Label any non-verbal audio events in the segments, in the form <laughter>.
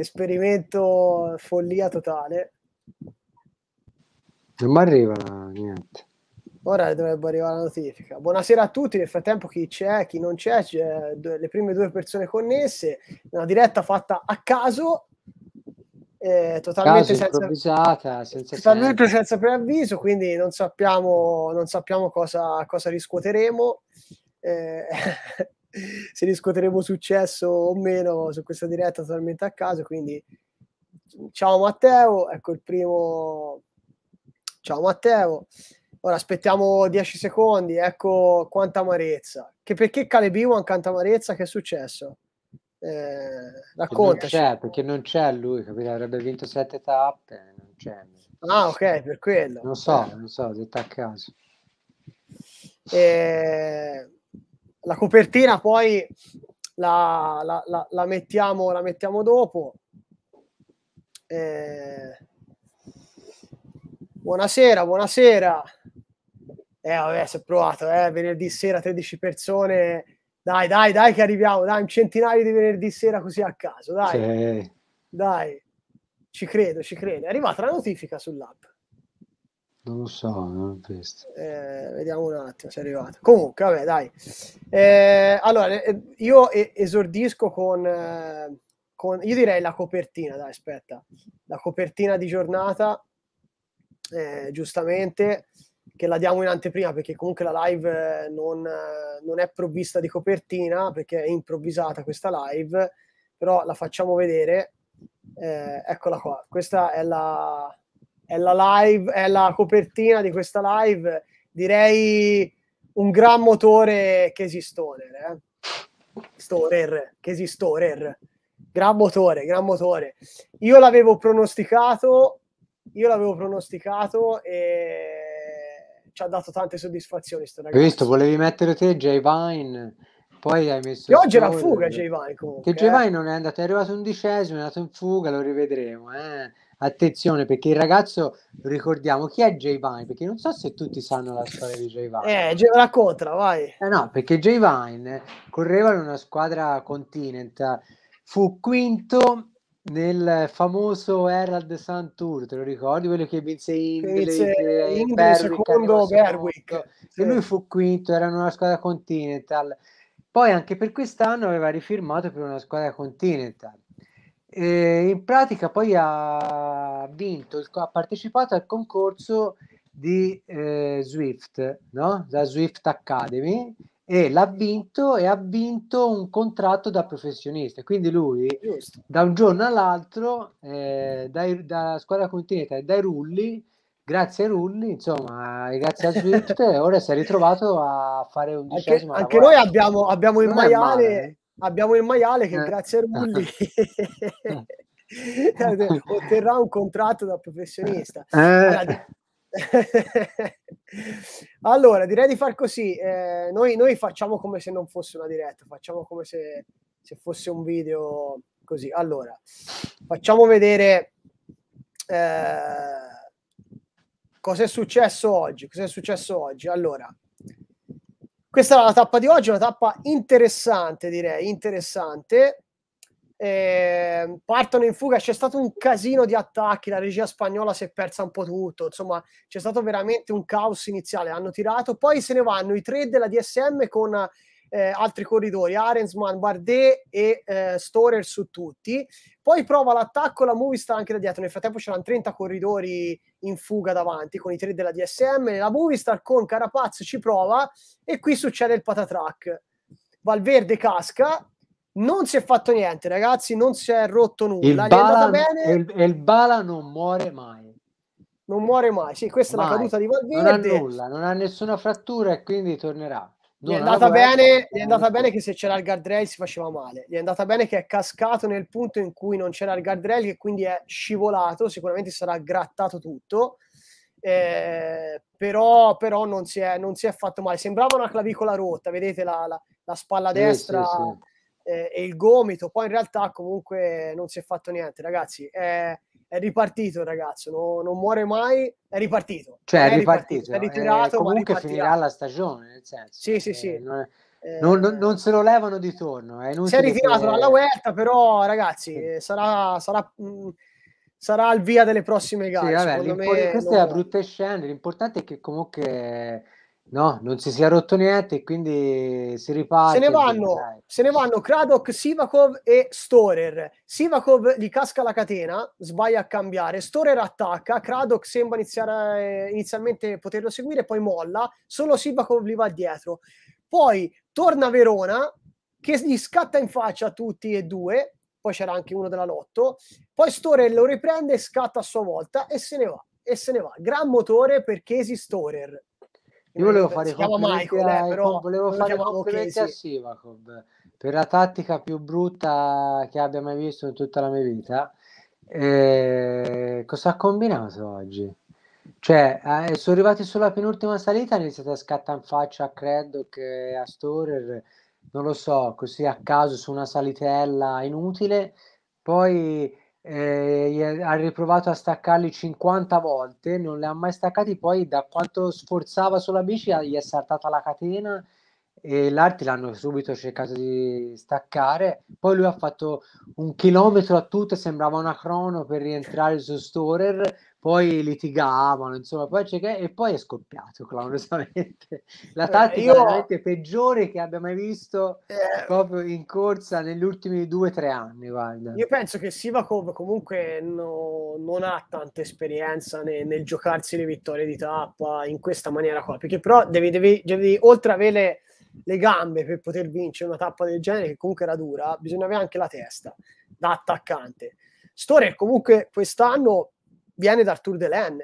esperimento follia totale. Non mi arriva niente. Ora dovrebbe arrivare la notifica. Buonasera a tutti, nel frattempo chi c'è, chi non c'è, c'è le prime due persone connesse, una diretta fatta a caso, eh, totalmente, senza, senza, totalmente senza, preavviso, quindi non sappiamo, non sappiamo cosa, cosa riscuoteremo. Eh, <laughs> se riscuoteremo successo o meno su questa diretta totalmente a caso. Quindi, ciao Matteo, ecco il primo. Ciao Matteo. Ora aspettiamo 10 secondi, ecco quanta amarezza. Che perché Caleb Iwan canta amarezza? Che è successo? Eh, raccontaci. Non perché non c'è lui, capito? Avrebbe vinto 7 tappe, non c'è. Ah, ok, per quello. Non so, eh. non so, detto a caso. Eh, la copertina poi la, la, la, la mettiamo, la mettiamo dopo. Eh, buonasera, buonasera. Eh, vabbè, si è provato, eh, venerdì sera 13 persone. Dai, dai, dai, che arriviamo, dai, un centinaio di venerdì sera così a caso, dai. Sì. Dai, ci credo, ci credo. È arrivata la notifica sull'app. Non lo so, non eh, vediamo un attimo se è arrivato. Comunque, vabbè, dai. Eh, allora, eh, io esordisco con, eh, con, Io direi la copertina, dai, aspetta. La copertina di giornata, eh, giustamente, che la diamo in anteprima perché comunque la live eh, non, non è provvista di copertina perché è improvvisata questa live, però la facciamo vedere. eccola qua, questa è la è la live, è la copertina di questa live, direi un gran motore che esistorer, eh? Storer, che esistorer. Gran motore, gran motore. Io l'avevo pronosticato, io l'avevo pronosticato e ci ha dato tante soddisfazioni sto ragazzo. Hai visto, volevi mettere te Jay Vine, poi hai messo... E oggi era fuga Jay Vine comunque. Che Jay eh. Vine non è andato, è arrivato undicesimo, è andato in fuga, lo rivedremo, eh attenzione perché il ragazzo, ricordiamo chi è Jay vine perché non so se tutti sanno la storia di J-Vine. Eh, raccontala, vai. Eh no, perché Jay vine correva in una squadra Continent, fu quinto nel famoso Herald Sun Tour, te lo ricordi? Quello che vinse in eh, secondo Berwick. Sì. E lui fu quinto, era una squadra Continental. Poi anche per quest'anno aveva rifirmato per una squadra Continental e in pratica poi ha vinto, ha partecipato al concorso di eh, Swift, no? la Swift Academy, e l'ha vinto e ha vinto un contratto da professionista. Quindi lui Giusto. da un giorno all'altro, eh, dai, dalla squadra continentale, dai rulli, grazie ai rulli, insomma, grazie a Swift, <laughs> ora si è ritrovato a fare un dicesimo. Anche, anche noi abbiamo, abbiamo il non maiale abbiamo il maiale che eh. grazie a Rulli <laughs> <laughs> otterrà un contratto da professionista. Eh. Allora, <laughs> allora, direi di far così. Eh, noi, noi, facciamo come se non fosse una diretta, facciamo come se, se fosse un video così. Allora, facciamo vedere eh, cosa è successo oggi. Cos'è successo oggi? Allora, questa è la tappa di oggi, una tappa interessante, direi, interessante. Eh, partono in fuga, c'è stato un casino di attacchi, la regia spagnola si è persa un po' tutto, insomma c'è stato veramente un caos iniziale, hanno tirato, poi se ne vanno i tre della DSM con eh, altri corridori, Arensman, Bardet e eh, Storer su tutti, poi prova l'attacco, la Movistar anche da dietro, nel frattempo c'erano 30 corridori in fuga davanti con i tre della DSM. La Movistar con Carapaz ci prova e qui succede il patatrack. Valverde casca, non si è fatto niente, ragazzi, non si è rotto nulla. Il, Bala, bene. il, il Bala non muore mai. Non muore mai, sì, questa mai. è la caduta di Valverde. Non ha nulla, non ha nessuna frattura e quindi tornerà. Gli è, andata bene, gli è andata bene che se c'era il guardrail si faceva male. Gli è andata bene che è cascato nel punto in cui non c'era il guardrail e quindi è scivolato. Sicuramente sarà grattato tutto. Eh, però, però non, si è, non, si è, fatto male. Sembrava una clavicola rotta, vedete la, la, la spalla destra. Sì, sì, sì eh, e il gomito, poi in realtà comunque non si è fatto niente, ragazzi, è, è ripartito il ragazzo, no, non muore mai, è ripartito. Cioè è, ripartito, è eh, ritirato, eh, comunque finirà la stagione, nel senso. Sì, sì, cioè, sì. Non, eh, non, non, non, se lo levano di torno. È si è ritirato che... dalla Huerta, però ragazzi, sì. sarà... sarà mh, mm, sarà al via delle prossime gare. Sì, vabbè, me, questa non... è la brutta scena. L'importante è che comunque No, non si sia rotto niente e quindi si riparte. Se ne vanno, dai. se ne vanno Kradok, Sivakov e Storer. Sivakov gli casca la catena, sbaglia a cambiare, Storer attacca, Kradok sembra iniziare, inizialmente poterlo seguire, poi molla, solo Sivakov gli va dietro. Poi torna Verona, che gli scatta in faccia a tutti e due, poi c'era anche uno della Lotto, poi Storer lo riprende, scatta a sua volta e se ne va. E se ne va. Gran motore per Casey Storer io volevo fare complimenti, Michael, eh, a, però, volevo fare complimenti okay, a Sivakov per la tattica più brutta che abbia mai visto in tutta la mia vita. Eh, cosa ha combinato oggi? Cioè, eh, sono arrivati sulla penultima salita, hanno iniziato a scattare in faccia a Craddock e a Storer, non lo so, così a caso su una salitella inutile. Poi eh, ha riprovato a staccarli 50 volte, non li ha mai staccati, poi da quanto sforzava sulla bici ah, gli è saltata la catena e l'arti l'hanno subito cercato di staccare, poi lui ha fatto un chilometro a tutto, sembrava una crono per rientrare su Storer, poi litigavano, insomma, poi c'è che... e poi è scoppiato, clamorosamente. <laughs> La eh, tattica eh, io... peggiore che abbia mai visto eh... proprio in corsa negli ultimi due o tre anni, guarda. Io penso che Sivakov comunque no, non ha tanta esperienza nel, nel giocarsi le vittorie di tappa in questa maniera qua, perché però devi, devi, devi oltre a avere le gambe per poter vincere una tappa del genere, che comunque era dura, bisogna avere anche la testa da attaccante. Storia comunque quest'anno viene da Arthur Delenn.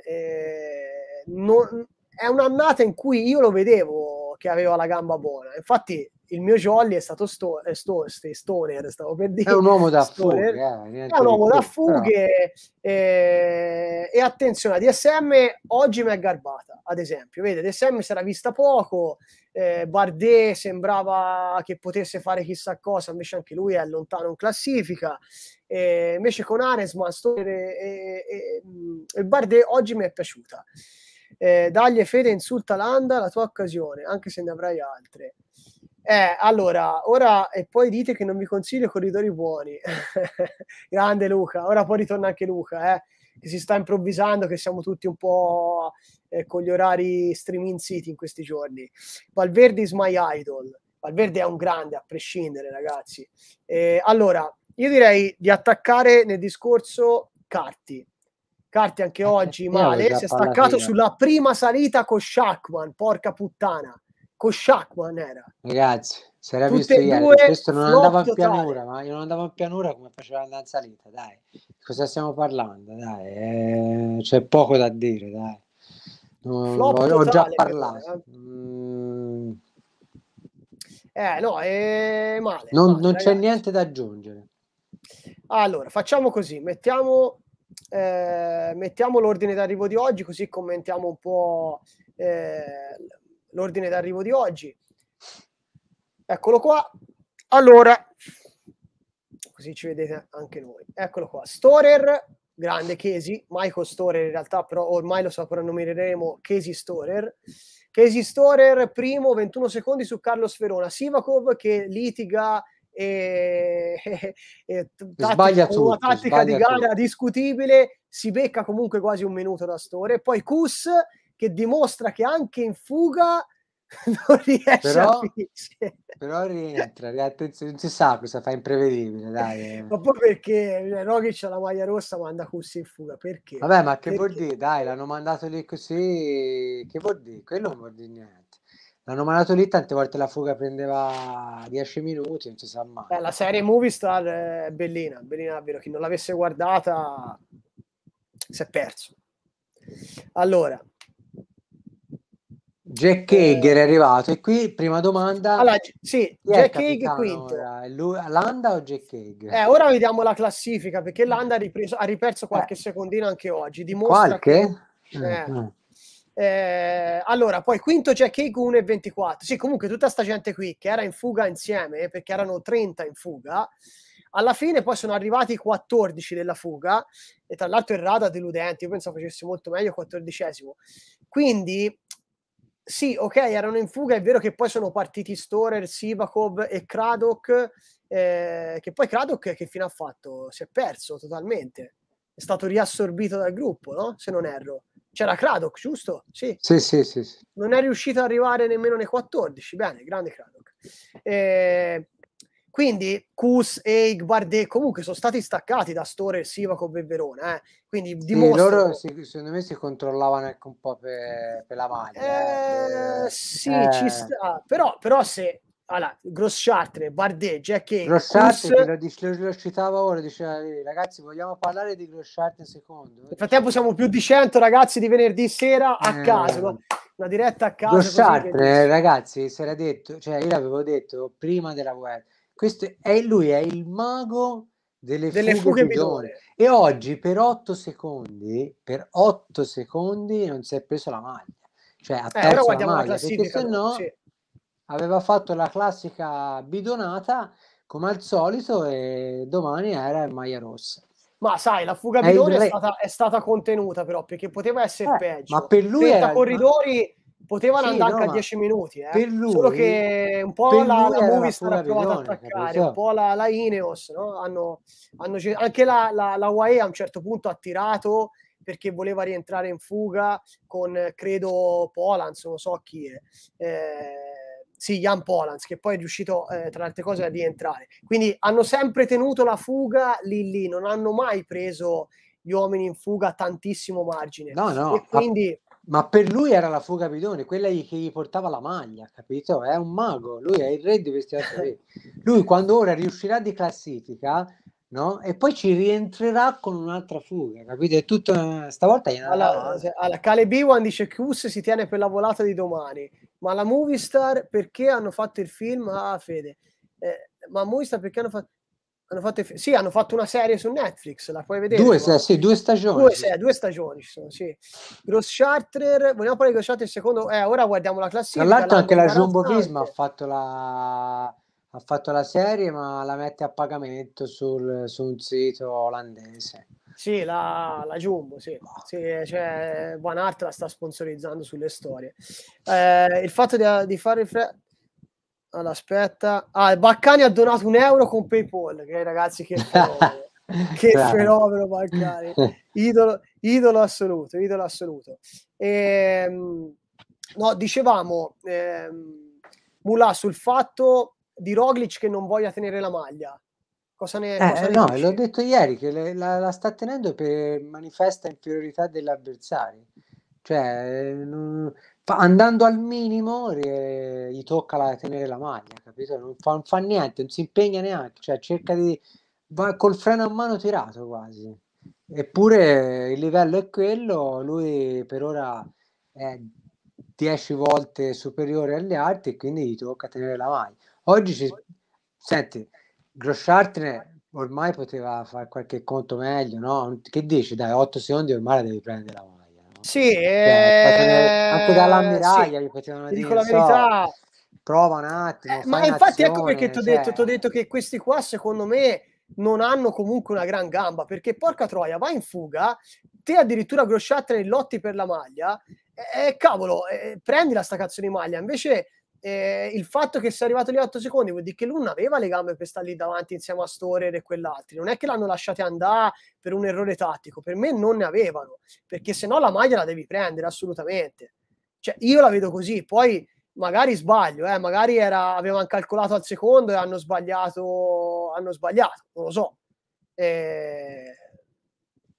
Non, è un'annata in cui io lo vedevo che aveva la gamba buona. Infatti, il mio jolly è stato sto, sto, sto, stoner, stavo per dire. È un uomo da fughe. Eh, è un uomo da fughe però... Ah. eh, e attenzione, a DSM oggi mi è garbata, ad esempio. Vede, DSM si era vista poco, eh, Bardet sembrava che potesse fare chissà cosa, invece anche lui è lontano in classifica. Eh, invece con Ares, Stoner e, e, e Bardet oggi mi è piaciuta. Eh, dagli fede, insulta Landa, la tua occasione, anche se ne avrai altre. Eh, allora, ora e poi dite che non vi consiglio corridori buoni. <laughs> Grande Luca, ora poi ritorna anche Luca, eh, che si sta improvvisando, che siamo tutti un po' eh, con gli orari streaming city in questi giorni. Valverde is my idol. Valverde è un grande, a prescindere, ragazzi. allora, io direi di attaccare nel discorso Carti. Carti anche eh, oggi male, si è staccato sulla prima salita con Shackman, porca puttana. Con Shackman era. Ragazzi, si era Tutte visto ieri, questo non andava in pianura, ma io non andavo in pianura come faceva andare in salita, dai. Cosa stiamo parlando, dai? Eh, c'è poco da dire, dai. Non, ho già parlato. Eh. Mm. eh no, è male. Non, male, non c'è niente da aggiungere. Allora, facciamo così, mettiamo, eh, mettiamo l'ordine d'arrivo di oggi, così commentiamo un po' eh, l'ordine d'arrivo di oggi. Eccolo qua. Allora, così ci vedete anche noi. Eccolo qua. Storer, grande Casey, Michael Storer in realtà, però ormai lo soprannomineremo Casey Storer. Casey Storer, primo, 21 secondi su Carlos Verona. Sivakov che litiga e, <laughs> e, e tattica, tutto, una tattica di gara tutto. discutibile, si becca comunque quasi un minuto da Store e poi Kus che dimostra che anche in fuga <laughs> non riesce però, a finire Però rientra, attenzione, non si sa cosa fa imprevedibile, dai. Eh. ma poi perché Rogic ha la maglia rossa manda Kus in fuga, perché? Vabbè, ma che perché? vuol dire? Dai, l'hanno mandato lì così, che vuol dire? Quello non vuol dire niente. L'hanno mandato lì, tante volte la fuga prendeva 10 minuti, non si sa mai. Beh, la serie Movistar è bellina, bellina davvero. Chi non l'avesse guardata si è perso. Allora, Jack eh, Hager è arrivato e qui prima domanda. Allora, sì, Jack Hager quinto. Ora? Landa o Jack Hager? Eh, ora vediamo la classifica perché Landa ha, ripreso, ha riperso eh. qualche eh. secondino anche oggi. Dimostra qualche? Che, eh, mm-hmm. Eh, allora, poi quinto c'è Keigo 1 e 24. Sì, comunque tutta sta gente qui che era in fuga insieme, eh, perché erano 30 in fuga. Alla fine poi sono arrivati i 14 della fuga, e tra l'altro errata deludente, io pensavo facessi molto meglio 14esimo. Quindi, sì, ok, erano in fuga, è vero che poi sono partiti Storer, Sivakov e Kradok, eh, che poi Kradok che fine ha fatto? Si è perso totalmente, è stato riassorbito dal gruppo, no? Se non erro c'era Cradock, giusto? Sì. Sì, sì, sì, sì. Non è riuscito ad arrivare nemmeno nei 14. Bene, grande Cradock. Eh, quindi Kus, e Bardet comunque sono stati staccati da Store, Sivakov e Verona. Eh. Quindi dimostrano... Sì, loro si, secondo me si controllavano anche ecco un po' per, per la maglia. Eh, eh, sì, ci eh. sta. Però, però se allora, Grossartre, Bardet, Jack Hayes. Grossartre Cruz... lo, citava ora, diceva eh, ragazzi vogliamo parlare di Grossartre in secondo. Nel frattempo siamo più di 100 ragazzi di venerdì sera a eh, caso, no? una diretta a caso. Grossartre che... ragazzi si era detto, cioè io l'avevo detto prima della guerra, questo è, lui è il mago delle, delle fughe, fughe minore. E oggi per 8 secondi, per 8 secondi non si è preso la maglia. Cioè ha eh, perso eh, la maglia, perché se no... Sì aveva fatto la classica bidonata come al solito e domani era in maglia rossa. Ma sai, la fuga è bidone è stata, è stata, contenuta però perché poteva essere eh, peggio. Ma per lui era corridori potevano sì, andare no, anche a 10 minuti, eh. per lui, solo che un po' la, la Movistar la ha provato ad attaccare, un po' la, la Ineos, no? hanno, hanno, anche la, la, la UAE a un certo punto ha tirato perché voleva rientrare in fuga con credo Polans, non so chi è. Eh, sì, Jan Polans, che poi è riuscito, eh, tra le altre cose, a rientrare. Quindi hanno sempre tenuto la fuga lì lì, non hanno mai preso gli uomini in fuga tantissimo margine. No, no. E quindi... Ma per lui era la fuga bidone, quella che gli portava la maglia, capito? È un mago, lui è il re di questi altri <laughs> Lui quando ora riuscirà di classifica, no? E poi ci rientrerà con un'altra fuga, capito? È tutto, stavolta è una... Alla, Caleb Cale Biwan dice che Us si tiene per la volata di domani ma la Movistar perché hanno fatto il film a ah, Fede? Eh, ma Movistar perché hanno fatto... Hanno fatto sì, hanno fatto una serie su Netflix, la puoi vedere. Due, ma... sì, due stagioni. Due, sì, due stagioni ci sono, sì. Gross Charter, vogliamo parlare di Gross Charter secondo... Eh, ora guardiamo la classifica. Tra l'altro anche la Jumbo Visma ha fatto la ha fatto la serie ma la mette a pagamento sul, su un sito olandese. Sì, la, la Jumbo, sì. sì cioè, One Art la sta sponsorizzando sulle storie. Eh, il fatto di, di fare il freddo... Allora, aspetta. Ah, Baccani ha donato un euro con PayPal. Che ragazzi, che fenomeno. <laughs> che fenomeno Baccani. Idolo, idolo, assoluto, idolo assoluto. E, ehm, no, dicevamo, eh, Mulà, sul fatto di Roglic che non voglia tenere la maglia. Cosa ne, eh, cosa ne no, dici? l'ho detto ieri che le, la, la, sta tenendo per manifesta inferiorità degli avversari. Cioè, non, fa, andando al minimo re, gli tocca la, tenere la maglia, capito? Non fa, non fa, niente, non si impegna neanche, cioè cerca di... va col freno a mano tirato quasi. Eppure il livello è quello, lui per ora è 10 volte superiore agli altri e quindi gli tocca tenere la maglia. Oggi ci... Senti, Grossartne ormai poteva fare qualche conto meglio, no? Che dici? Dai, 8 secondi ormai la devi prendere la maglia. No? Sì, cioè, eh... anche dall'ammiraglia sì, potevano dire. la verità. So, prova un attimo. Eh, ma infatti ecco perché ti ho cioè detto, t'ho detto che questi qua secondo me non hanno comunque una gran gamba perché porca troia va in fuga te addirittura grosciate lotti per la maglia eh, cavolo eh, prendila sta cazzo di maglia invece eh, il fatto che sia arrivato lì a 8 secondi vuol dire che lui non aveva le gambe per stare lì davanti insieme a Storer e quell'altro. Non è che l'hanno lasciato andare per un errore tattico, per me non ne avevano, perché se no la maglia la devi prendere assolutamente. Cioè, io la vedo così, poi magari sbaglio, eh, magari era, avevano calcolato al secondo e hanno sbagliato, hanno sbagliato, non lo so. Eh,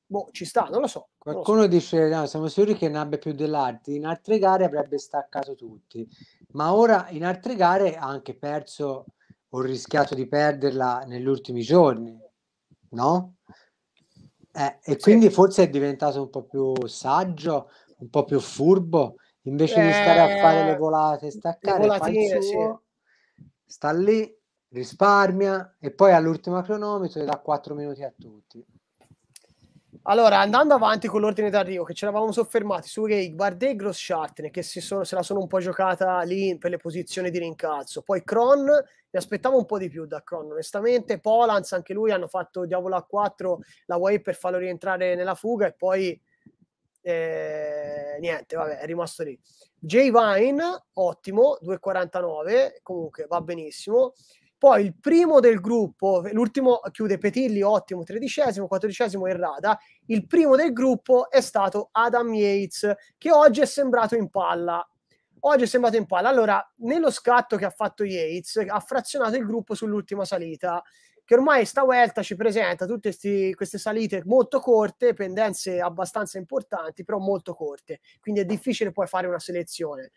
boh, ci sta, non lo so. Qualcuno lo so. dice: no, siamo sicuri che ne abbia più dell'arti. In altre gare avrebbe staccato tutti, ma ora in altre gare ha anche perso o rischiato di perderla negli ultimi giorni, no? Eh, e sì. quindi forse è diventato un po' più saggio, un po' più furbo invece eh, di stare a fare le eh, volate staccare, le volatine, suo, sì. sta lì, risparmia e poi all'ultimo cronometro dà 4 minuti a tutti. Allora, andando avanti con l'ordine d'arrivo, che ci eravamo soffermati su Gay, Guardè e Grossschartner, che sono, se la sono un po' giocata lì per le posizioni di rincalzo. Poi Cron, mi aspettavo un po' di più da Cron, onestamente. Polans, anche lui, hanno fatto Diavolo a 4, la Way per farlo rientrare nella fuga e poi... Eh, niente, vabbè, è rimasto lì. J Vine, ottimo, 2,49, comunque va benissimo. Poi il primo del gruppo, l'ultimo chiude Petilli, ottimo, tredicesimo, quattordicesimo e Rada. Il primo del gruppo è stato Adam Yates, che oggi è sembrato in palla. Oggi è sembrato in palla. Allora, nello scatto che ha fatto Yates, ha frazionato il gruppo sull'ultima salita, che ormai sta Vuelta ci presenta tutte sti, queste salite molto corte, pendenze abbastanza importanti, però molto corte. Quindi è difficile poi fare una selezione.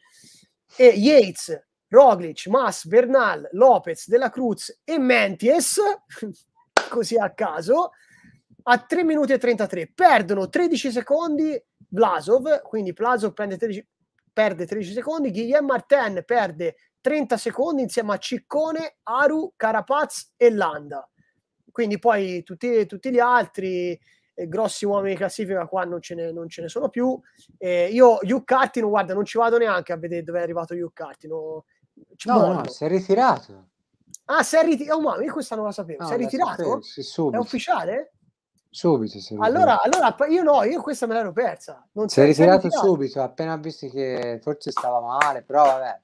E Yates, Roglic, Mas, Bernal, Lopez, Della Cruz e Menties, <laughs> così a caso, a 3 minuti e 33. Perdono 13 secondi Blasov, quindi Blasov prende 13, perde 13 secondi, Guillaume Martin perde 30 secondi insieme a Ciccone, Aru, Carapaz e Landa. Quindi poi tutti, tutti gli altri eh, grossi uomini di classifica qua non ce ne, non ce ne sono più. Eh, io Cartino guarda, non ci vado neanche a vedere dove è arrivato Cartino no, no, si è ritirato. Ah, si è ritirato. Oh, mamma, io questa non la sapevo. No, si è ritirato? Sapevo, è ufficiale? Subito. allora, allora, io no, io questa me l'ero persa. Non si, si è ritirato, ritirato subito, appena visto che forse stava male, però vabbè.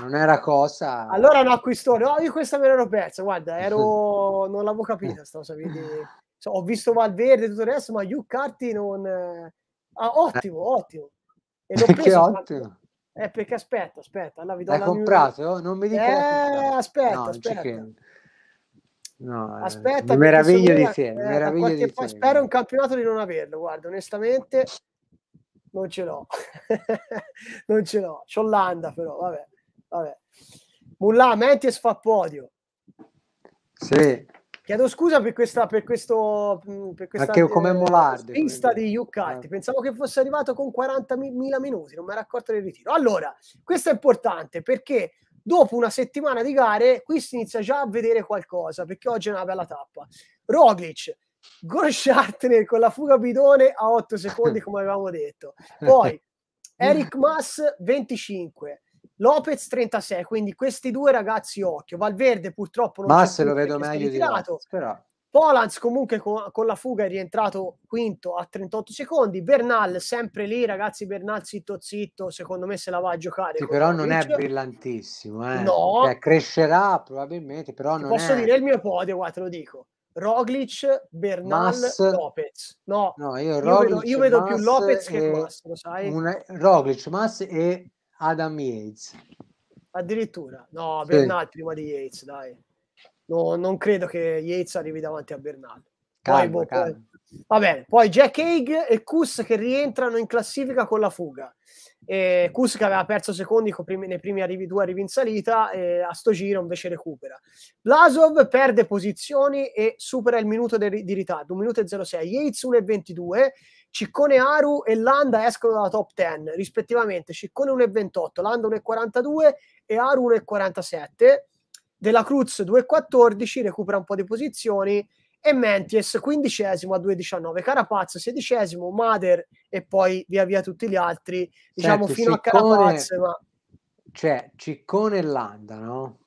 non era cosa. Allora no, acquistone. No, io questa me l'ero persa, guarda, ero... <laughs> non l'avevo capita Sto cosa, so, ho visto Valverde e tutto il resto, ma Hugh Carty non... Ah, ottimo, ottimo. E l'ho <laughs> preso, che ottimo. Eh, perché aspetta, aspetta, allora vi do L'hai la comprato? News. Oh, non mi dica eh, eh, aspetta, no, aspetta. No, aspetta, eh, meraviglia di te, eh, meraviglia di te. Po- spero un campionato di non averlo, guarda, onestamente non ce l'ho. <laughs> non ce l'ho. C'ho l'anda però, vabbè. vabbè. Mullah Mentis fa podio. Sì. Chiedo scusa per questa per questo mm, per questa Anche come eh, Molardi, pista di Yucati. Eh. Pensavo che fosse arrivato con 40.000 minuti, non mi era accorto del ritiro. Allora, questo è importante perché dopo una settimana di gare qui si inizia già a vedere qualcosa, perché oggi è una bella tappa. Roglic Gol con la fuga bidone a 8 secondi, <laughs> come avevamo detto. Poi <laughs> Eric Mas 25, Lopez 36, quindi questi due ragazzi occhio. Valverde purtroppo non Ma se lo vedo meglio di Lopez, però. Polans comunque con, con, la fuga è rientrato quinto a 38 secondi. Bernal sempre lì, ragazzi. Bernal zitto zitto, secondo me se la va a giocare. Sì, però non è brillantissimo, eh. no. Cioè, crescerà probabilmente, però Ti non posso è... dire il mio podio, guarda, te lo dico. Roglic, Bernal, Mas... Lopez. No, no io, io vedo, io vedo più Lopez e... che Mas, lo sai? Un... Roglic, Mas e Adam Yates. Addirittura, no, Bernard sì. prima di Yates, dai. No, non credo che Yates arrivi davanti a Bernard. Calma, boh, poi, calma. Va bene, poi Jack Haig e Kus che rientrano in classifica con la fuga. E Kus che aveva perso secondi nei primi arrivi, due arrivi in salita, a sto giro invece recupera. Blasov perde posizioni e supera il minuto di ritardo, 1 minuto e 06. Yates 1 e 22 Ciccone Aru e Landa escono dalla top 10 rispettivamente, Ciccone 1,28, Landa 1,42 e Aru 1,47. Della Cruz 2,14, recupera un po' di posizioni e Menties quindicesimo a 2,19, Carapaz sedicesimo, Mader e poi via via tutti gli altri, diciamo certo, fino Ciccone, a Carapaz. Ma... Cioè, Ciccone e Landa, no?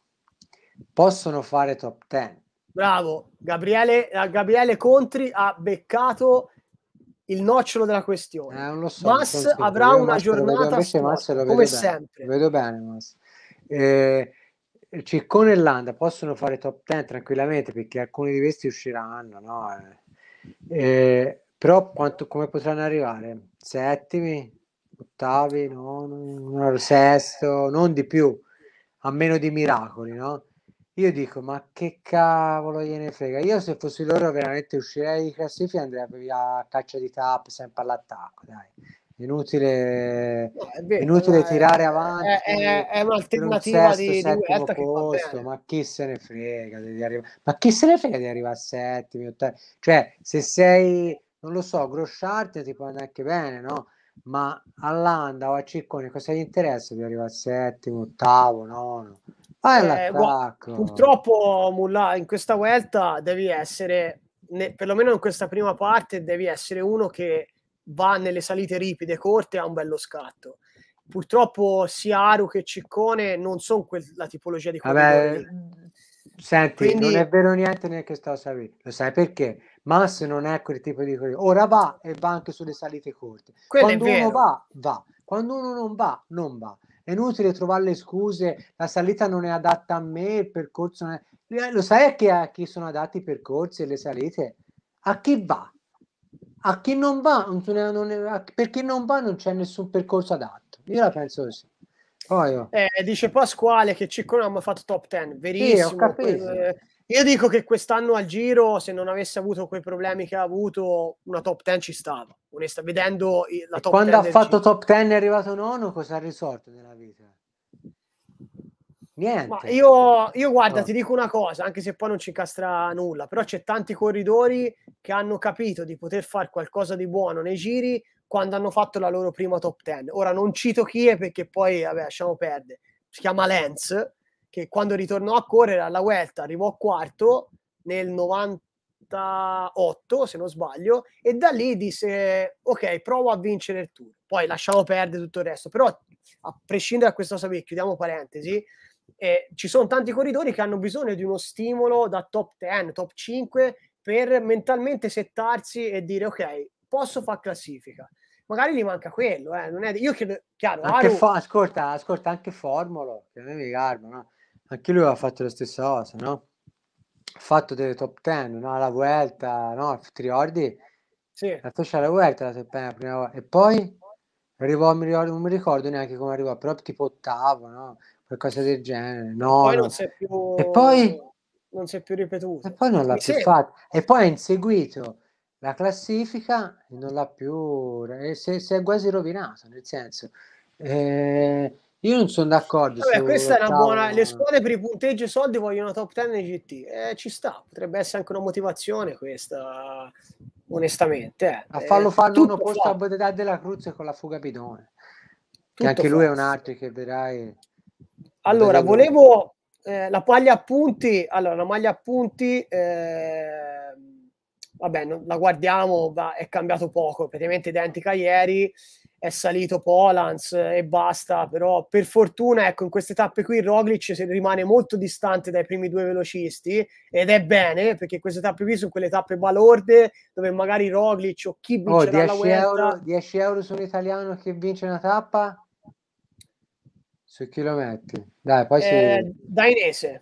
Possono fare top 10. Bravo, Gabriele, eh, Gabriele Contri ha beccato il nocciolo della questione. Eh, so, Mas so, avrà una Mas giornata vedo, Mas come bene, sempre. Vedo bene, Mas. Eh, Circone e Landa possono fare top 10 tranquillamente perché alcuni di questi usciranno, no? Eh, eh, però quanto, come potranno arrivare? Settimi, ottavi, nono, sesto, non di più, a meno di miracoli, no? Io dico, ma che cavolo gliene frega? Io se fossi loro veramente uscirei di classifica andrei via a caccia di tap, sempre all'attacco, dai. Inutile, vero, inutile è, eh, tirare avanti è, è, è un'alternativa sesto, di, di posto, ma chi se ne frega di, di arrivare ma chi se ne frega di arrivare a settimi ottavi cioè se sei non lo so grosciarte ti può andare anche bene no ma all'anda o a Ciccone cosa gli interessa di arrivare a settimo ottavo nono Ah, eh, guarda, purtroppo Mulla, in questa vuelta devi essere, ne, perlomeno in questa prima parte, devi essere uno che va nelle salite ripide, corte, ha un bello scatto. Purtroppo sia Aru che Ciccone non sono quella tipologia di corridori. Senti, Quindi... non è vero niente neanche sto a sapere. Lo sai perché? Mas non è quel tipo di corridore. Ora va e va anche sulle salite corte. Quello Quando uno va, va. Quando uno non va, non va. È inutile trovare le scuse, la salita non è adatta a me, il percorso non è... Eh, lo sai che a chi sono adatti i percorsi e le salite? A chi va? A chi non va? Non è, non è, perché non va non c'è nessun percorso adatto. Io la penso così. Oh, eh, dice Pasquale che Ciccone ha fatto top 10, verissimo. Sì, ho capito. eh, io dico che quest'anno al giro, se non avesse avuto quei problemi che ha avuto, una top 10 ci stava. Onesta, vedendo la top quando 10. Quando ha fatto giro. top 10 è arrivato nono, cosa ha risolto nella vita? Niente. Ma io, io guarda, oh. ti dico una cosa, anche se poi non ci incastra nulla, però c'è tanti corridori che hanno capito di poter fare qualcosa di buono nei giri quando hanno fatto la loro prima top 10. Ora non cito chi è perché poi, vabbè, lasciamo perdere. Si chiama Lenz, che quando ritornò a correre alla Vuelta arrivò quarto nel 98, se non sbaglio, e da lì disse ok, provo a vincere il tour. Poi lasciamo perdere tutto il resto, però a prescindere da questa cosa chiudiamo parentesi, eh, ci sono tanti corridori che hanno bisogno di uno stimolo da top 10, top 5 per mentalmente settarsi e dire ok, posso fare classifica. Magari gli manca quello, eh, non è... Io credo, chiaro, Aru... fa... ascolta, ascolta, anche Formolo, che a me mi garba, no? anche lui ha fatto la stessa cosa, no? Ha fatto delle top ten, no? La Vuelta, no? Ti ricordi? Sì. La fece la Vuelta la la prima volta. E poi arrivò, mi ricordo, non mi ricordo neanche come arrivò, però tipo ottavo, no? Qualcosa del genere. No, poi non si è più... E poi... Non si è più ripetuto. E poi non l'ha mi più sei... fatto. E poi ha inseguito la classifica e non l'ha più... E si, si è quasi rovinato, nel senso... Eh, io non sono d'accordo. Vabbè, questa è una buona. Le squadre per i punteggi e soldi vogliono top 10 nei GT. Eh, ci sta, potrebbe essere anche una motivazione questa, onestamente. Eh. A farlo fare uno posto fa. a Bodetà della Cruz con la fuga bidone. Che anche fa. lui è un altro che vedrai. Allora, vedrai volevo eh, la maglia a punti. Allora, la maglia a punti. Ehm, vabbè, non, la guardiamo, va, è cambiato poco, praticamente identica ieri è salito Polans e basta, però per fortuna ecco in queste tappe qui Roglic rimane molto distante dai primi due velocisti ed è bene perché queste tappe qui sono quelle tappe balorde dove magari Roglic o chi vincerà oh, 10 la euro, 10 euro su un italiano che vince una tappa su chi metti? Dai, poi eh, si... Dainese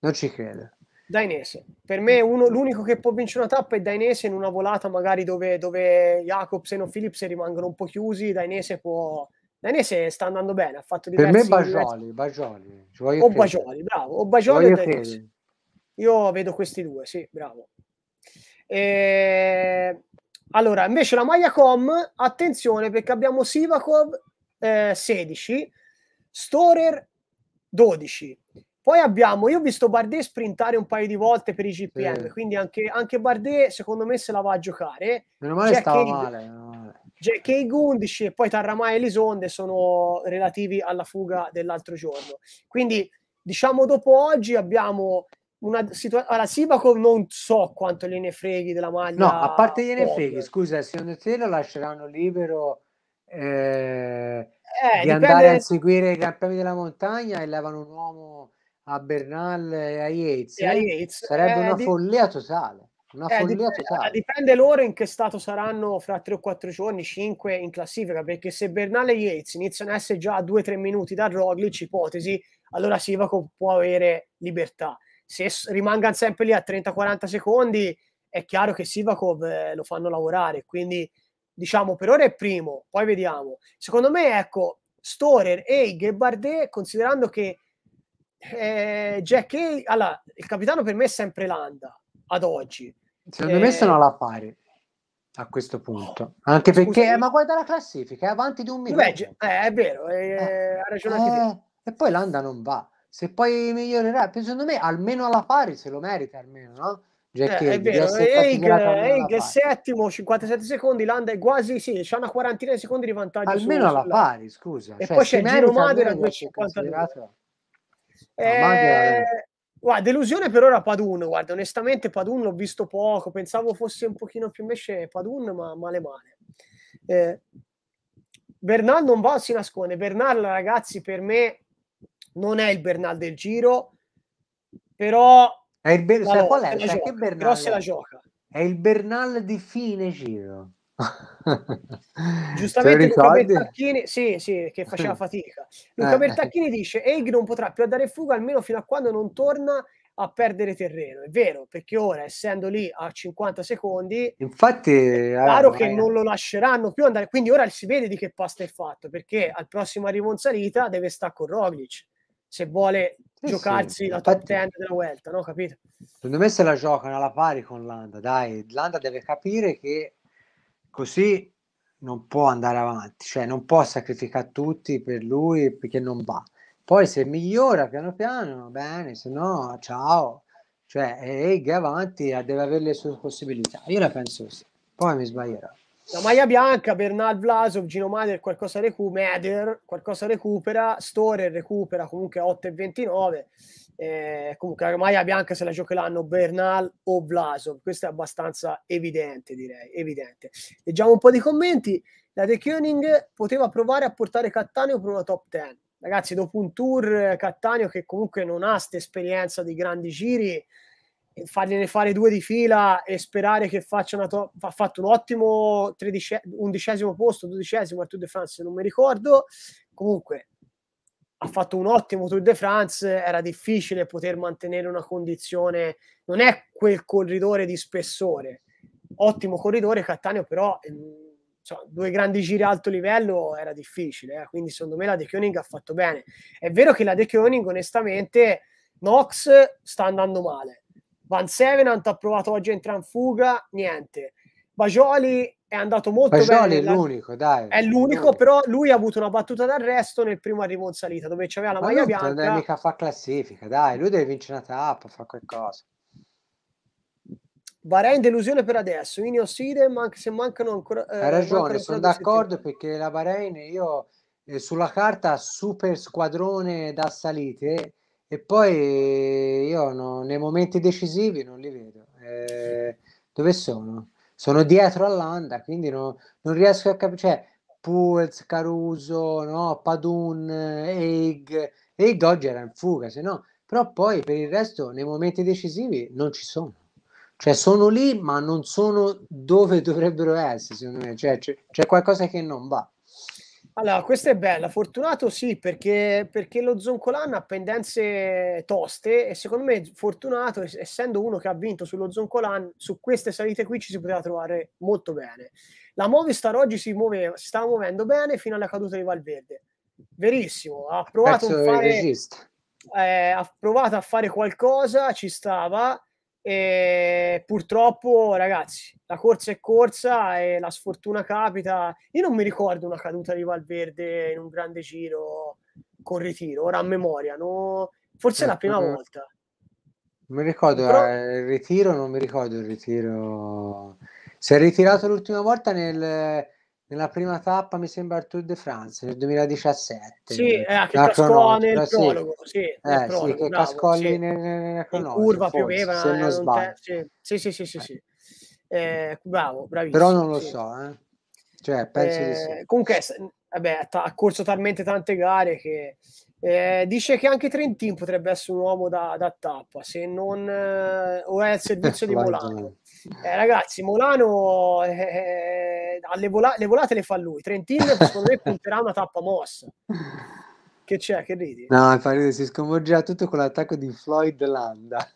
non ci credo Dainese. Per me mm. uno, l'unico che può vincere una tappa è Dainese in una volata magari dove, dove Jacobsen o Philips rimangono un po' chiusi, Dainese può... Dainese sta andando bene, ha fatto diversi... Per me Bagioli, diversi... Bagioli. O Bagioli, bravo. O Bagioli o Dainese. Io vedo questi due, sì, bravo. E... Allora, invece la maglia com, attenzione perché abbiamo Sivakov eh, 16, Storer 12, poi abbiamo, io ho visto Bardet sprintare un paio di volte per i GPM, sì. quindi anche, anche, Bardet secondo me se la va a giocare. Meno male Jack stava Hague, male. Jack Hague 11 e poi Tarramai e Lisonde sono relativi alla fuga dell'altro giorno. Quindi diciamo dopo oggi abbiamo una situazione... Allora Sivakov non so quanto gliene freghi della maglia. No, a parte gliene top. freghi, scusa, secondo te lo lasceranno libero... Eh, eh, di andare a seguire i campioni della montagna e levano un uomo a Bernal e a Yates, e a eh, Yates. sarebbe eh, una follia totale. Una eh, follia dipende, totale. Dipende loro in che stato saranno fra 3 o 4 giorni, 5 in classifica, perché se Bernal e Yates iniziano a essere già a 2-3 minuti da Roglic, ipotesi, allora Sivaco può avere libertà. Se rimangano sempre lì a 30-40 secondi, è chiaro che Sivakov eh, lo fanno lavorare, quindi diciamo per ora è primo, poi vediamo. Secondo me, ecco, Storer e Ghebardet, considerando che eh, Jack Hay, allora, il capitano per me è sempre Landa, ad oggi. Secondo eh, me sono alla pari a questo punto. Anche perché, Scusi. ma guarda la classifica, è eh, avanti di un minuto. Beh, è vero, eh, eh, ha ragione anche eh, E poi Landa non va. Se poi migliorerà, secondo me almeno alla pari se lo merita, almeno, no? Jack eh, è vero, Haig è settimo, 57 secondi, Landa è quasi, sì, c'ha una quarantina di secondi di vantaggio. Almeno alla pari, scusa. E cioè, poi c'è Giro Madera 2,52. Eh, guarda, delusione per ora Padun, guarda, onestamente Padun l'ho visto poco, pensavo fosse un pochino più invece Padun, ma male male. Eh, Bernal non va, si nasconde. Bernal, ragazzi, per me non è il Bernal del giro, però... È il Ber- la, qual è? cioè, che Bernal però se la gioca. È il Bernal di fine giro. Giustamente Luca Bertacchini, sì, sì, che faceva fatica. Eh, Luca eh. Bertacchini dice: Eig non potrà più dare fuga almeno fino a quando non torna a perdere terreno. È vero, perché ora essendo lì a 50 secondi, infatti è eh, chiaro eh, che eh. non lo lasceranno più andare. Quindi ora si vede di che pasta è fatto, perché al prossimo arrivo in salita deve stare con Roglic se vuole sì, giocarsi sì, la top 10 della Vuelta, no? Capito? Secondo me se la giocano alla pari con Landa, dai, Landa deve capire che così non può andare avanti, cioè non può sacrificare tutti per lui perché non va. Poi se migliora piano piano, bene, se no, ciao. Cioè, Eig eh, avanti eh, deve avere le sue possibilità. Io la penso sì, poi mi sbaglierò. La maglia bianca, Bernard Vlasov, Gino Mader, qualcosa recupera, Meder, qualcosa recupera, Store recupera comunque 8 e 29 eh, comunque la maglia bianca se la giocheranno Bernal o Vlasov, questo è abbastanza evidente direi, evidente. Leggiamo un po' di commenti, la De Koenig poteva provare a portare Cattaneo per una top 10. Ragazzi, dopo un tour eh, Cattaneo che comunque non ha questa esperienza di grandi giri, fargliene fare due di fila e sperare che faccia una top, ha fatto un ottimo tredice- undicesimo posto, dodicesimo al Tour de France, non mi ricordo. Comunque, ha fatto un ottimo Tour de France, era difficile poter mantenere una condizione, non è quel corridore di spessore, ottimo corridore Cattaneo però insomma, ehm, due grandi giri a alto livello era difficile, eh? quindi secondo me la De Koenig ha fatto bene. È vero che la De Koenig onestamente Nox sta andando male, Van Sevenant ha provato oggi a entrare in fuga, niente. Bajoli è andato molto Fagioli bene. Nella... È l'unico, dai. È l'unico, però lui ha avuto una battuta d'arresto nel primo arrivo in salita, dove c'aveva la Ma maglia bianca. Non è mica fa classifica, dai, lui deve vincere una tappa, fa qualcosa. Bahrain delusione per adesso, Ineos Idem, anche se mancano ancora... Eh, Hai ragione, sono d'accordo perché la Bahrain io eh, sulla carta super squadrone da salite e poi eh, io no, nei momenti decisivi non li vedo. Eh, dove sono? sono dietro all'Under, quindi non, non riesco a capire, cioè Puels, Caruso, no? Padun, Eig, Eig oggi era in fuga, se no, però poi per il resto nei momenti decisivi non ci sono. Cioè sono lì ma non sono dove dovrebbero essere, secondo me, cioè, c'è, c'è qualcosa che non va. Allora, questa è bella. Fortunato sì, perché, perché lo Zoncolan ha pendenze toste e secondo me Fortunato, essendo uno che ha vinto sullo Zoncolan, su queste salite qui ci si poteva trovare molto bene. La Movistar oggi si, muoveva, si stava muovendo bene fino alla caduta di Valverde. Verissimo, ha provato, fare, eh, ha provato a fare qualcosa, ci stava, e purtroppo, ragazzi, la corsa è corsa e la sfortuna capita. Io non mi ricordo una caduta di Valverde in un grande giro con ritiro, ora a memoria, no? forse è la certo, prima mm-hmm. volta. Mi ricordo eh, Però... il ritiro, non mi ricordo il ritiro. Si è ritirato l'ultima volta nel nella prima tappa mi sembra il Tour de France del 2017 sì, eh, che cascò nel prologo sì, eh, nel prologo, sì che cascò sì. lì nel, nel curva pioveva se non sbaglio te, sì sì sì sì, sì, eh. bravo bravissimo però non lo so eh. cioè penso di sì eh, comunque vabbè, ha corso talmente tante gare che eh, dice che anche Trentin potrebbe essere un uomo da, da tappa se non eh, o è il servizio di <laughs> Volano eh, ragazzi, Molano eh, eh, vola- le volate le fa lui. Trentin, secondo me, <laughs> punterà una tappa mossa. Che c'è? Che ridi? No, infatti, si sconvolgerà tutto con l'attacco di Floyd Landa.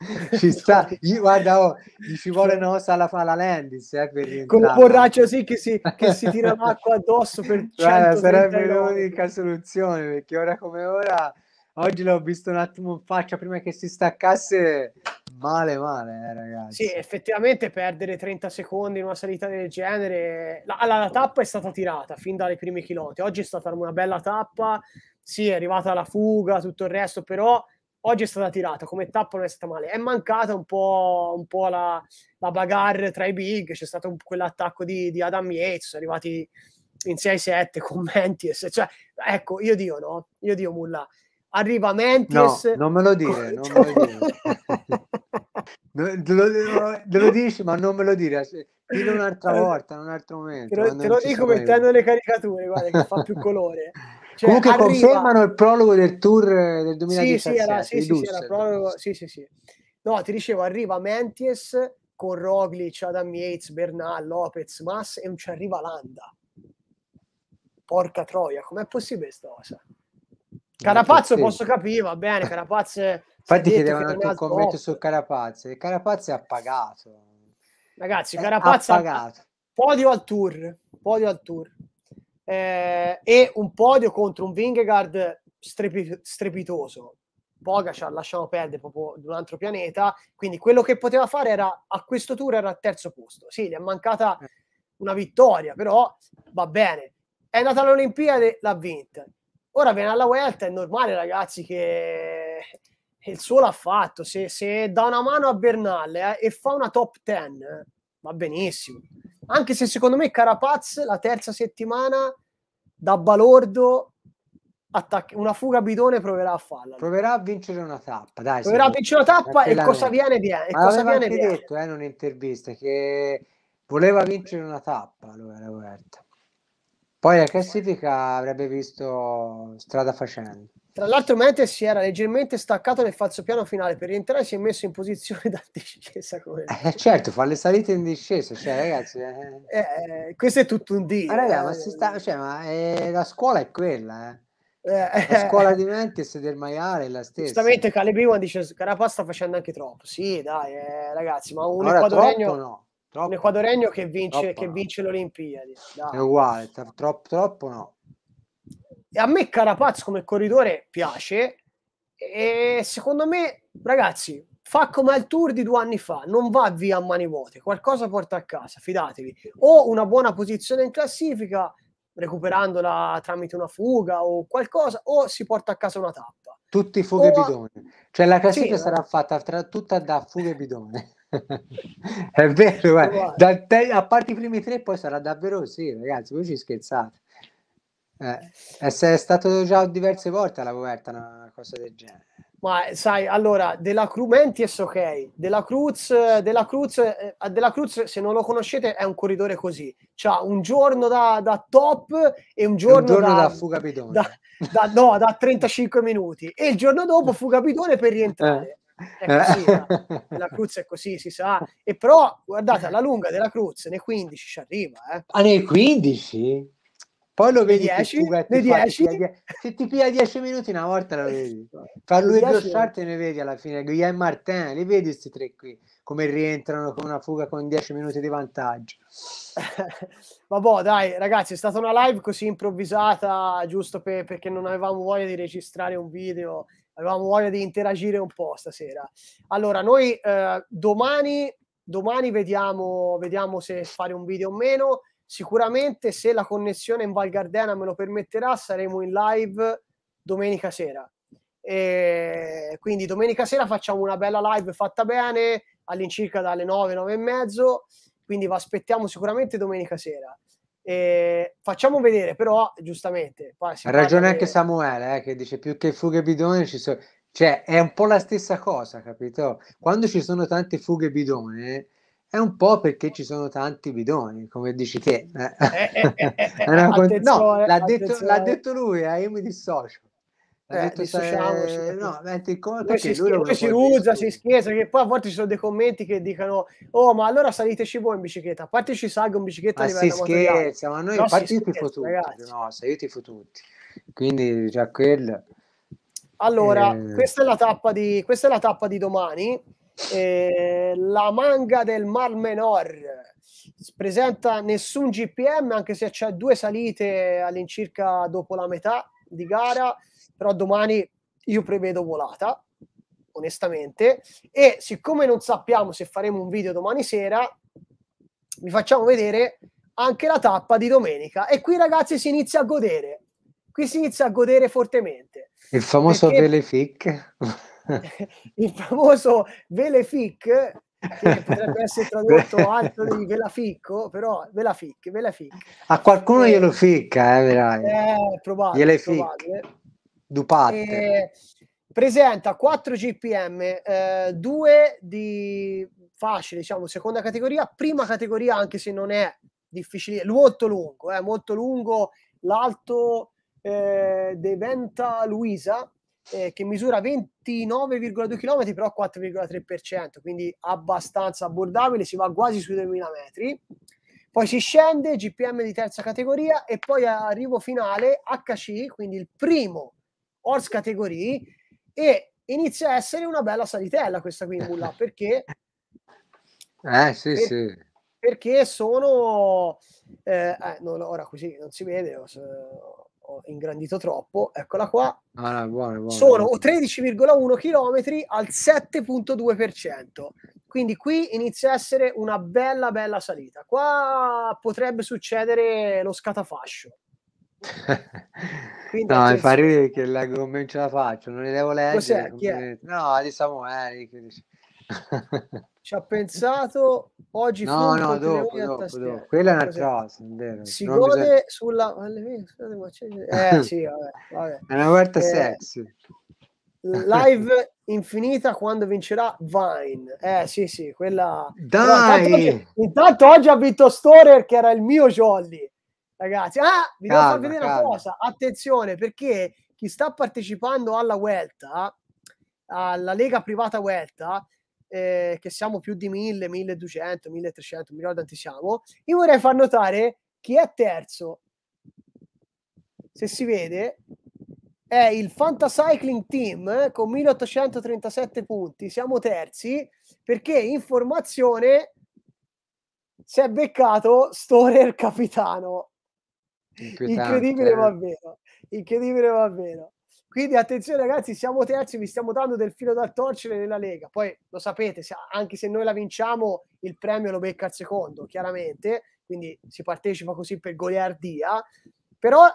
<laughs> Ci sta, io, guarda, oh, gli ci vuole una ossa alla palla Landis eh, per Con un borraccio sì che si, che si tira l'acqua addosso per <laughs> guarda, sarebbe l'unica soluzione perché ora come ora oggi l'ho visto un attimo in faccia prima che si staccasse male male eh, ragazzi sì effettivamente perdere 30 secondi in una salita del genere la, la, la tappa è stata tirata fin dai primi chilometri oggi è stata una bella tappa sì è arrivata la fuga tutto il resto però oggi è stata tirata come tappa non è stata male è mancata un po', un po la, la, bagarre tra i big c'è stato un, quell'attacco di, di Adam Yates sono arrivati in 6-7 con Menties cioè, ecco io dio no io dio nulla arriva Mentius. no, non me lo dire, non me lo dire. <laughs> <laughs> No, lo lo dici, ma non me lo dire. Dillo un'altra volta, in un altro momento. Te lo, te lo dico mettendo le caricature, guarda che fa più colore. <laughs> Cioè, Comunque arriva... confermano il prologo del tour eh, del 2017. Sì, sì, era, sì, No, ti dicevo, arriva Menties con Roglic, Adam Yates, Bernal, Lopez, Mas e non ci arriva Landa. Porca troia, com'è possibile sta cosa? Carapazzo posso capire, va bene, Carapazzo... Eh, Infatti chiedevano anche un commento su Carapazzo, e Carapazzo è appagato. Ragazzi, Carapazzo ha pagato. Podio al tour, podio al tour. Eh, e un podio contro un Vingegaard strepito- strepitoso. ha lasciato perdere proprio di un altro pianeta, quindi quello che poteva fare era a questo tour era al terzo posto. Sì, gli è mancata eh. una vittoria, però va bene. È andata all'Olimpiade, l'ha vinta Ora viene alla Vuelta, è normale ragazzi che il suo l'ha fatto, se, se dà una mano a Bernal eh, e fa una top 10 eh, va benissimo, anche se secondo me Carapaz la terza settimana da balordo attacca- una fuga bidone proverà a farla. Proverà a vincere una tappa, dai. Proverà a vincere una tappa e cosa viene viene. E cosa viene, viene. detto eh, in un'intervista che voleva vincere una tappa, allora la Vuelta. Poi la classifica avrebbe visto strada facendo. Tra l'altro Mente si era leggermente staccato nel falso piano finale per rientrare si è messo in posizione <laughs> da discesa. Come... Eh, certo, fa le salite in discesa, cioè ragazzi... Eh... Eh, eh questo è tutto un dì. Ma raga, eh. ma, sta, cioè, ma eh, la scuola è quella, eh. La scuola di Mentis del maiale è la stessa. Giustamente Caleb Iwan dice Carapà sta facendo anche troppo. Sì, dai, ragazzi, ma un allora, equadoregno... no. Troppo. Un equadoregno che vince, che no. vince l'Olimpiadi Dai. È uguale, troppo, troppo no. E a me Carapaz come corridore piace e secondo me, ragazzi, fa come al tour di due anni fa, non va via a mani vuote, qualcosa porta a casa, fidatevi. O una buona posizione in classifica, recuperandola tramite una fuga o qualcosa, o si porta a casa una tappa. Tutti fughe o... bidone. Cioè la classifica sì, sarà eh. fatta tra, tutta da fughe bidone. <laughs> è vero, guarda. Eh. Dal te- a parte i primi tre poi sarà davvero sì, ragazzi, voi ci scherzate. Eh, è stato già diverse volte alla coperta una cosa del genere. Ma sai, allora, della Cruz ok, della Cruz, eh, della Cruz, della Cruz, se non lo conoscete è un corridore così, c'ha un giorno da, da top e un giorno, un giorno da, da fuga pitone. Da, da, no, da 35 minuti e il giorno dopo fuga pitone per rientrare. Eh la, eh. la Cruz è così, si sa. E però, guardate, alla lunga della Cruz, nei 15 ci arriva. Eh. Ah, nei 15? Poi lo vedi 10, che 10. se ti piglia 10 minuti una volta la vedi. <laughs> Fra lui e Grossart ne vedi alla fine, Guillaume Martin, li vedi questi tre qui, come rientrano con una fuga con 10 minuti di vantaggio. <laughs> Ma boh, dai ragazzi, è stata una live così improvvisata, giusto per, perché non avevamo voglia di registrare un video avevamo voglia di interagire un po' stasera. Allora, noi eh, domani, domani vediamo, vediamo se fare un video o meno. Sicuramente, se la connessione in Val Gardena me lo permetterà, saremo in live domenica sera. E quindi domenica sera facciamo una bella live fatta bene all'incirca dalle 9, 9 e mezzo quindi vi aspettiamo sicuramente domenica sera eh, facciamo vedere, però, giustamente. Ha ragione anche di... Samuele, eh, che dice più che fughe bidone ci sono... Cioè, è un po' la stessa cosa, capito? Quando ci sono tante fughe bidone, è un po' perché ci sono tanti bidoni, come dici te. Eh, eh, eh, eh <laughs> no, l'ha detto, l'ha detto lui, eh, io mi dissocio. Eh, metti in conto poi si, usa, si rusa, che poi a volte ci sono dei commenti che dicono oh ma allora saliteci voi in bicicletta, a parte ci salgo in bicicletta ma a si scherza, ma noi no, a parte io scherza, tutti, no, se io tifo tutti, quindi già quello. Allora, eh... questa, è la tappa di, questa, è la tappa di, domani, eh, la manga del Mar Menor presenta nessun GPM anche se c'è due salite all'incirca dopo la metà di gara però domani io prevedo volata, onestamente, e siccome non sappiamo se faremo un video domani sera, vi facciamo vedere anche la tappa di domenica e qui ragazzi si inizia a godere, qui si inizia a godere fortemente. Il famoso perché... Velefic. <laughs> il famoso Velefic che potrebbe essere tradotto <laughs> altro di velaficco, però velafic, velafic. A qualcuno eh, glielo ficca, eh, veramente. Eh, probabile, probabile. Dupatte. Eh, presenta 4 GPM, eh, 2 di facile, diciamo, seconda categoria, prima categoria, anche se non è difficile, molto lungo, eh, molto lungo, l'alto eh, De Venta Luisa, eh, che misura 29,2 km però 4,3%, quindi abbastanza abbordabile, si va quasi sui 2000 metri. Poi si scende, GPM di terza categoria e poi arrivo finale HC, quindi il primo hors categorie e inizia a essere una bella salitella questa qui in Bulla <laughs> perché eh, sì, per, sì. perché sono eh, eh, non, ora così non si vede ho, ho ingrandito troppo eccola qua ah, buone, buone. sono 13,1 km al 7,2% quindi qui inizia a essere una bella bella salita qua potrebbe succedere lo scatafascio quindi, no, mi fa ridere che la, non ce la faccio, non le devo leggere. No, di Samuele. <laughs> Ci ha pensato oggi. No, no, dopo, dopo, dopo, Quella è una cosa. Si gode bisogna... sulla... Eh sì, vabbè, vabbè. <laughs> È una volta eh, sexy. Live <laughs> infinita quando vincerà Vine. Eh sì, sì, quella... Dai! intanto, oggi, intanto oggi ha vinto Storer che era il mio Jolly ragazzi. Ah, vi devo far vedere calma. una cosa, attenzione, perché chi sta partecipando alla Welta, alla Lega Privata Welta, eh, che siamo più di 1000, 1200, 1300, non mi ricordo quanti siamo, io vorrei far notare chi è terzo. Se si vede, è il Fanta Cycling Team eh, con 1837 punti, siamo terzi, perché informazione si è beccato Storer capitano. Incredibile, eh? ma vero. Incredibile, ma vero. Quindi attenzione ragazzi, siamo terzi, vi stiamo dando del filo da torcere nella Lega. Poi lo sapete, anche se noi la vinciamo, il premio lo becca al secondo, chiaramente. Quindi si partecipa così per goliardia. Però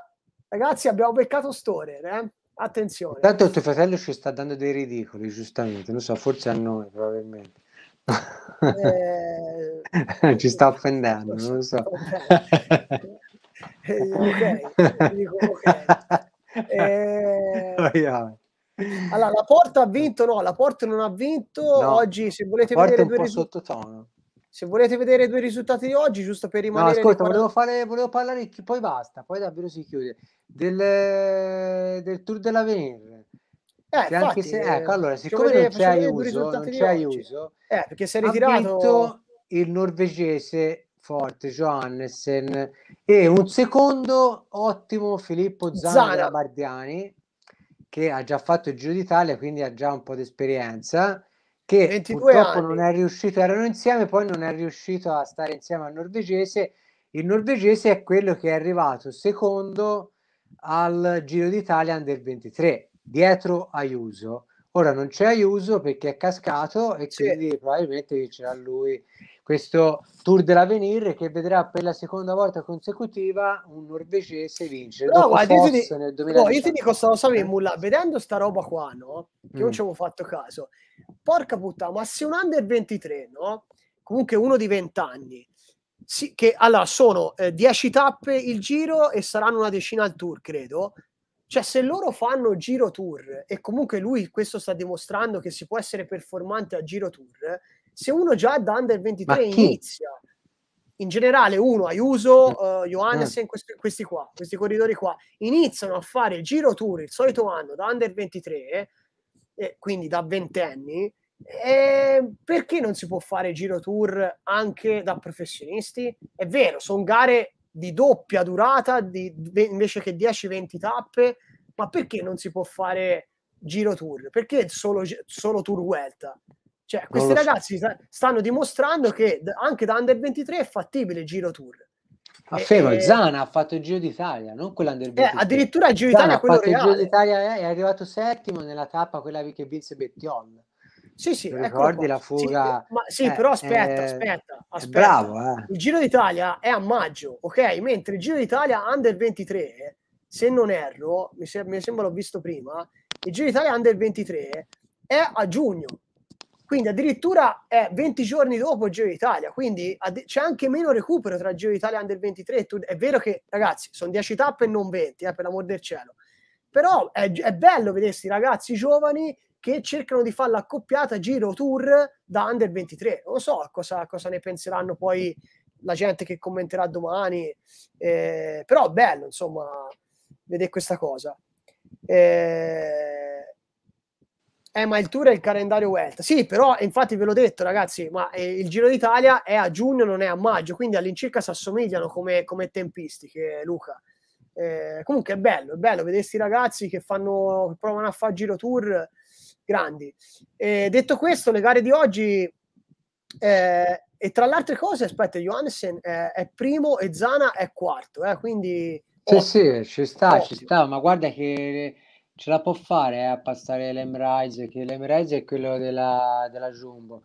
ragazzi abbiamo beccato Store, eh? attenzione. Tanto tuo fratello ci sta dando dei ridicoli, giustamente. Non so, forse a noi probabilmente. Eh... <laughs> ci sta offendendo, <laughs> non lo so. <laughs> E eh, ok, dico, okay. <laughs> E... Eh, allora, la porta ha vinto? No, la porta non ha vinto. No. Oggi, se volete vedere due risultati, se volete vedere due risultati di oggi, giusto per rimanere. No, ascolta, volevo, fare, volevo parlare, poi basta, poi davvero si chiude. Del, del Tour dell'Avenir. Eh, che anche se, ecco, allora, eh, siccome non c'è aiuto, non c'è aiuto eh, perché si è ritirato. il norvegese forte Johannessen e un secondo ottimo Filippo Zana, Bardiani che ha già fatto il Giro d'Italia quindi ha già un po' di esperienza che purtroppo anni. non è riuscito erano insieme poi non è riuscito a stare insieme al norvegese il norvegese è quello che è arrivato secondo al Giro d'Italia del 23 dietro Ayuso Ora non c'è Ayuso perché è cascato e quindi sì. probabilmente vincerà lui questo Tour dell'Avenir che vedrà per la seconda volta consecutiva un norvegese vincere. No, guarda, io ti, no, io ti dico, stavo solo in mulla, vedendo sta roba qua, no? Che mm. non ci avevo fatto caso. Porca puttana, ma se un under 23, no? Comunque uno di 20 anni. Sì, che allora sono 10 eh, tappe il giro e saranno una decina al tour, credo. Cioè, se loro fanno giro tour, e comunque lui questo sta dimostrando che si può essere performante a giro tour, se uno già da under 23 inizia, in generale uno, Aiuso, uh, mm. eh, Johannes, mm. questi, questi, qua, questi corridori qua, iniziano a fare giro tour il solito anno da under 23, e eh, quindi da ventenni anni, perché non si può fare giro tour anche da professionisti? È vero, sono gare di doppia durata di, invece che 10-20 tappe, ma perché non si può fare giro tour? Perché solo, solo tour Vuelta? Cioè, questi ragazzi so. stanno dimostrando che anche da under 23 è fattibile il giro tour. A Ferro, e... Eh, eh, Zana ha fatto il Giro d'Italia, non quella 23. Eh, addirittura il Giro d'Italia, Zana quello reale. il Giro d'Italia è arrivato settimo nella tappa quella che vinse Bettiol. Sì, sì, ricordi la fuga. Sì, ma, sì eh, però aspetta, eh, aspetta, aspetta. Bravo, eh. Il Giro d'Italia è a maggio, ok? Mentre il Giro d'Italia under 23, se non erro, mi, se- mi sembra l'ho visto prima, il Giro d'Italia under 23 è a giugno. Quindi addirittura è 20 giorni dopo il Giro d'Italia, quindi ad- c'è anche meno recupero tra il Giro d'Italia under 23 tu- è vero che ragazzi, sono 10 tappe e non 20, eh, per l'amor del cielo. Però è, è bello vedersi ragazzi giovani che cercano di fare l'accoppiata giro tour da under 23. Non so cosa, cosa ne penseranno poi la gente che commenterà domani, eh, però bello insomma vedere questa cosa. Eh, eh, ma il tour è il calendario Welt. Sì, però infatti ve l'ho detto, ragazzi, ma eh, il Giro d'Italia è a giugno, non è a maggio, quindi all'incirca si assomigliano come, come tempistiche, Luca. Eh, comunque è bello, è bello vedere questi ragazzi che fanno, provano a fare Giro Tour grandi. E detto questo, le gare di oggi, eh, e tra le altre cose, aspetta, Johansen è, è, primo e Zana è quarto, eh, quindi... Sì, ottimo. sì, ci sta, ottimo. ci sta, ma guarda che ce la può fare eh, a passare l'Emrise, che l'Emrise è quello della, della Jumbo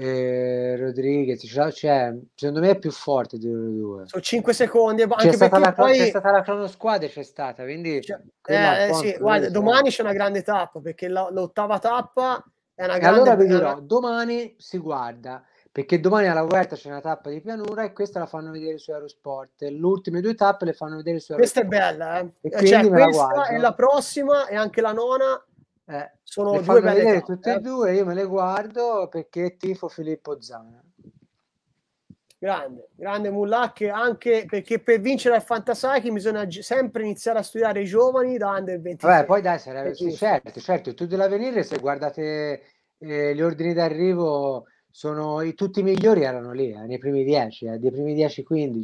eh, Rodriguez, cioè, secondo me è più forte di loro due. Sono 5 secondi. Anche c'è, stata la, poi... c'è stata la cronosquadra, c'è stata, quindi... Cioè, eh, eh sì, guarda, domani c'è una grande tappa, perché la, l'ottava tappa è una grande... Allora vi dirò, domani si guarda, perché domani alla Vuelta c'è una tappa di pianura e questa la fanno vedere su Aerosport. Le ultime due tappe le fanno vedere su Aerosport. Questa è bella, eh? E eh, cioè, questa la e la prossima e anche la nona eh, Sono due belle vedere, tutte e due, io me le guardo perché tifo Filippo Zana. Grande, grande Mullac, anche perché per vincere al Fantasaki bisogna sempre iniziare a studiare i giovani da under 23. Vabbè, poi dai, sarebbe, eh, sì, certo, certo, tutti dell'avvenire, se guardate eh, gli ordini d'arrivo, sono, i, tutti i migliori erano lì, eh, nei primi 10, eh, dei primi 10-15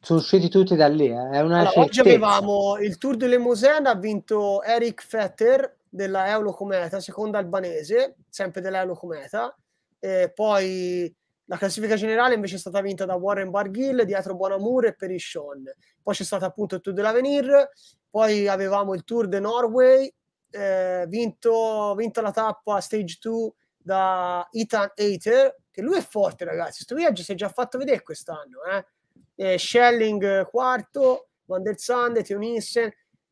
sono usciti tutti da lì. Eh. È una allora, oggi avevamo il Tour de Mosen, ha vinto Eric Fetter, della Eurocometa, seconda albanese, sempre dell'Eurocometa, e poi la classifica generale invece è stata vinta da Warren Barghill, dietro Buonamour e Perishon. Poi c'è stato appunto il Tour de l'Avenir, poi avevamo il Tour de Norway, eh, vinto, vinto la tappa Stage 2 da Ethan Hater, che lui è forte ragazzi, sto viaggio si è già fatto vedere quest'anno. Eh? Eh, Schelling quarto, Van der Sande, Theonissen,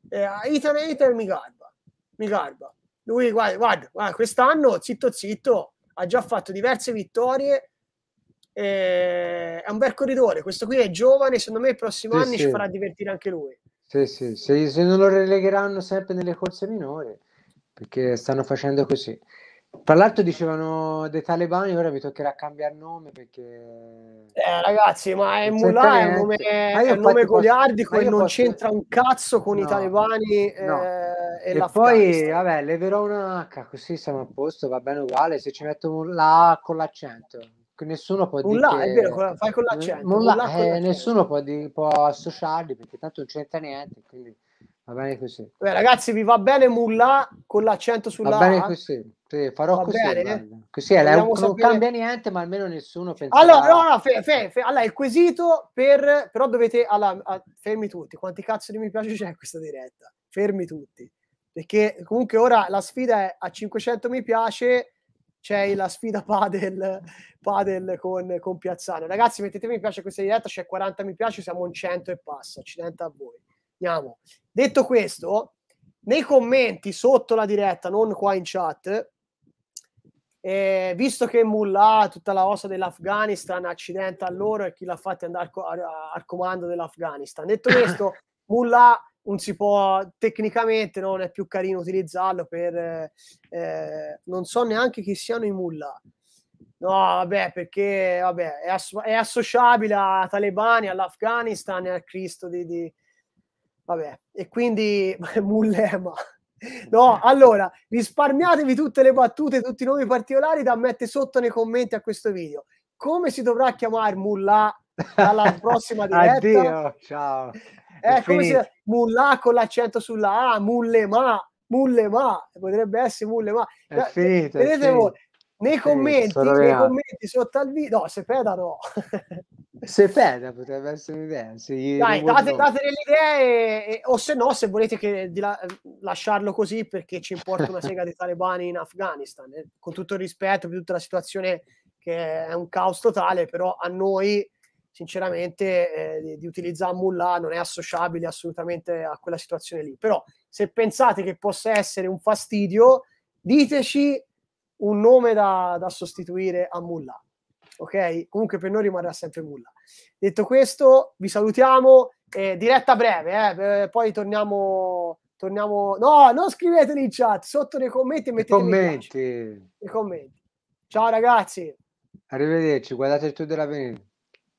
eh, Ethan Hater, Migad mi garba. Lui, guarda, guarda, guarda quest'anno, zitto zitto, ha già fatto diverse vittorie. Eh, è un bel corridore. Questo qui è giovane. Secondo me, il prossimo sì, anno sì. ci farà divertire anche lui. Sì, sì. Se, se, non lo relegheranno sempre nelle corse minori, perché stanno facendo così. Tra l'altro dicevano dei talebani, ora mi toccherà cambiare nome perché... Eh ragazzi, ma è Mullah, è un nome, nome goliardico e non posso... c'entra un cazzo con no, i talebani. No. Eh e, e poi vabbè, leverò una H così siamo a posto, va bene uguale. Se ci metto la A con l'accento, nessuno può un dire. Là, che... è vero, fai con l'accento. Un là, là con eh, Nessuno può, di... può associarli perché tanto non c'entra niente. Quindi va bene così. Beh, ragazzi, vi va bene Mulla con l'accento sulla Va bene così. Sì, farò va così. Bene. Così è, un... non cambia niente, ma almeno nessuno pensa. Allora, no, no, fe, fe, fe. allora, il quesito per però dovete allora, fermi tutti. Quanti cazzo di mi piace c'è in questa diretta? Fermi tutti perché comunque ora la sfida è a 500 mi piace, c'è la sfida padel, padel con, con, Piazzano. Ragazzi, mettete mi piace questa diretta, c'è 40 mi piace, siamo un 100 e passa, accidenta a voi. Andiamo. Detto questo, nei commenti sotto la diretta, non qua in chat, eh, visto che Mullah, tutta la ossa dell'Afghanistan, accidenta a loro e chi l'ha fatta andare al, co- al comando dell'Afghanistan. Detto questo, <laughs> Mullah non si può tecnicamente no, non è più carino utilizzarlo per eh, eh, non so neanche chi siano i mullah no vabbè perché vabbè, è, asso- è, associabile a talebani all'Afghanistan e al Cristo di, di... vabbè e quindi <laughs> mullema No, allora risparmiatevi tutte le battute, tutti i nomi particolari da mettere sotto nei commenti a questo video. Come si dovrà chiamare Mullah alla <laughs> prossima diretta? Addio, ciao. È, eh, come se Mulla con l'accento sulla A, Mullema, ma, potrebbe essere Mullema. È finita, Vedete voi, nei commenti, nei commenti sotto al video, no, se peda no. <laughs> se peda potrebbe essere un'idea. Se Dai, date, date delle idee, e, o se no, se volete che, la, lasciarlo così perché ci importa una sega dei <laughs> talebani in Afghanistan, eh, con tutto il rispetto per tutta la situazione che è un caos totale, però a noi sinceramente eh, di, di, utilizzare Mullah non è associabile assolutamente a quella situazione lì. Però se pensate che possa essere un fastidio, diteci un nome da, da sostituire a Mullah. Ok? Comunque per noi rimarrà sempre Mullah. Detto questo, vi salutiamo. Eh, diretta breve, eh, poi torniamo torniamo. No, non scriveteli in chat, sotto nei commenti e mettete commenti. I commenti. Ciao ragazzi. Arrivederci, guardate il tour dell'avvenire.